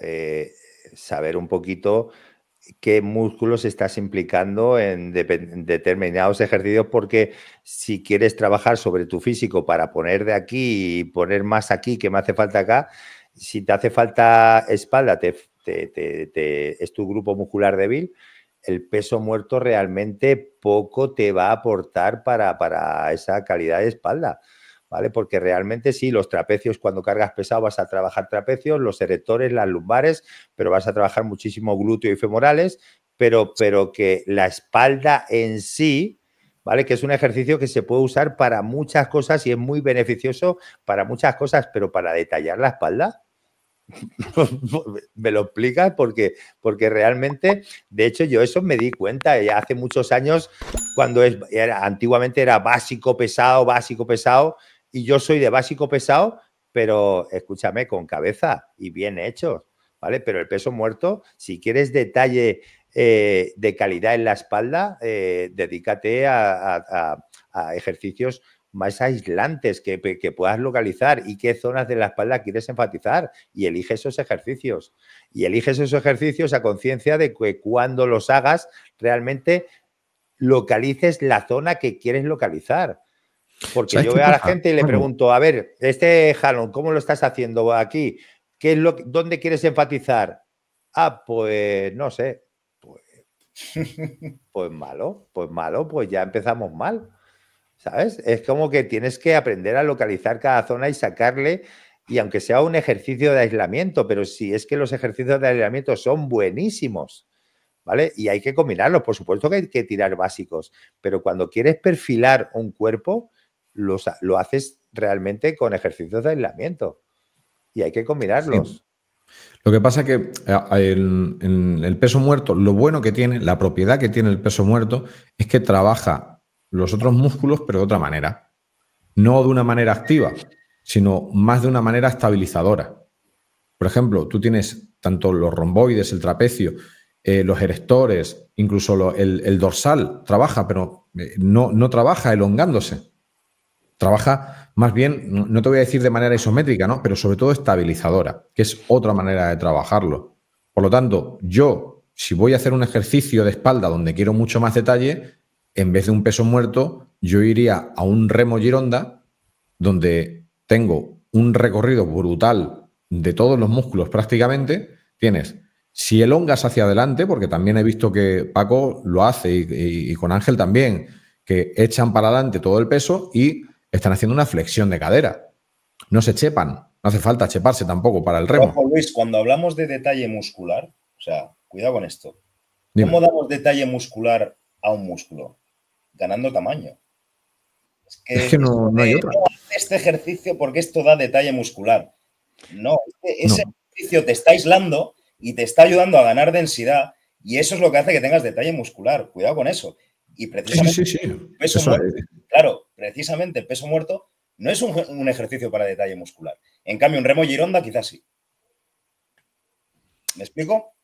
Eh, saber un poquito qué músculos estás implicando en, determinados ejercicios, porque si quieres trabajar sobre tu físico para poner de aquí y poner más aquí que me hace falta acá, si te hace falta espalda, es tu grupo muscular débil, el peso muerto realmente poco te va a aportar para, para esa calidad de espalda. ¿vale? Porque realmente sí, los trapecios, cuando cargas pesado vas a trabajar trapecios, los erectores, las lumbares, pero vas a trabajar muchísimo glúteo y femorales, pero, pero que la espalda en sí, ¿vale? Que es un ejercicio que se puede usar para muchas cosas y es muy beneficioso para muchas cosas, pero para detallar la espalda. me lo explicas porque, porque realmente, de hecho, yo eso me di cuenta ya hace muchos años, cuando es, antiguamente era básico, pesado, básico, pesado, y yo soy de básico pesado, pero escúchame, con cabeza y bien hecho, ¿vale? Pero el peso muerto, si quieres detalle eh, de calidad en la espalda, eh, dedícate a, ejercicios más aislantes que, que, puedas localizar y qué zonas de la espalda quieres enfatizar y elige esos ejercicios. Y elige esos ejercicios a conciencia de que cuando los hagas realmente localices la zona que quieres localizar porque yo veo a la gente y le pregunto, a ver, este Jalón, ¿cómo lo estás haciendo aquí? ¿Qué es lo, ¿Dónde quieres enfatizar? Ah, pues no sé. Pues, pues malo, pues malo, pues ya empezamos mal. ¿Sabes? Es como que tienes que aprender a localizar cada zona y sacarle, y aunque sea un ejercicio de aislamiento, pero si es que los ejercicios de aislamiento son buenísimos. ¿Vale? Y hay que combinarlos, por supuesto que hay que tirar básicos, pero cuando quieres perfilar un cuerpo, lo haces realmente con ejercicios de aislamiento y hay que combinarlos. Lo que pasa es que eh, el, peso muerto, lo bueno que tiene, la propiedad que tiene el peso muerto es que trabaja los otros músculos, pero de otra manera. No de una manera activa, sino más de una manera estabilizadora. Por ejemplo, tú tienes tanto los romboides, el trapecio, eh, los erectores, incluso el, el, dorsal, trabaja, pero eh, no, no trabaja elongándose. Trabaja más bien, no te voy a decir de manera isométrica, ¿no? Pero sobre todo estabilizadora, que es otra manera de trabajarlo. Por lo tanto, yo, si voy a hacer un ejercicio de espalda donde quiero mucho más detalle, en vez de un peso muerto, yo iría a un remo gironda, donde tengo un recorrido brutal de todos los músculos prácticamente. Tienes si elongas hacia adelante, porque también he visto que Paco lo hace y, con Ángel también, que echan para adelante todo el peso y están haciendo una flexión de cadera. No se chepan, no hace falta cheparse tampoco para el remo. Luis, cuando hablamos de detalle muscular, o sea, cuidado con esto. ¿Cómo damos detalle muscular a un músculo? Ganando tamaño. Es que, no, no, hay eh, Este ejercicio porque esto da detalle muscular. Este, no, ese ejercicio te está aislando y te está ayudando a ganar densidad y eso es lo que hace que tengas detalle muscular. Cuidado con eso. Y precisamente sí, sí, sí. claro, precisamente el peso muerto no es un, ejercicio para detalle muscular. En cambio, un remo gironda quizás sí. ¿Me explico?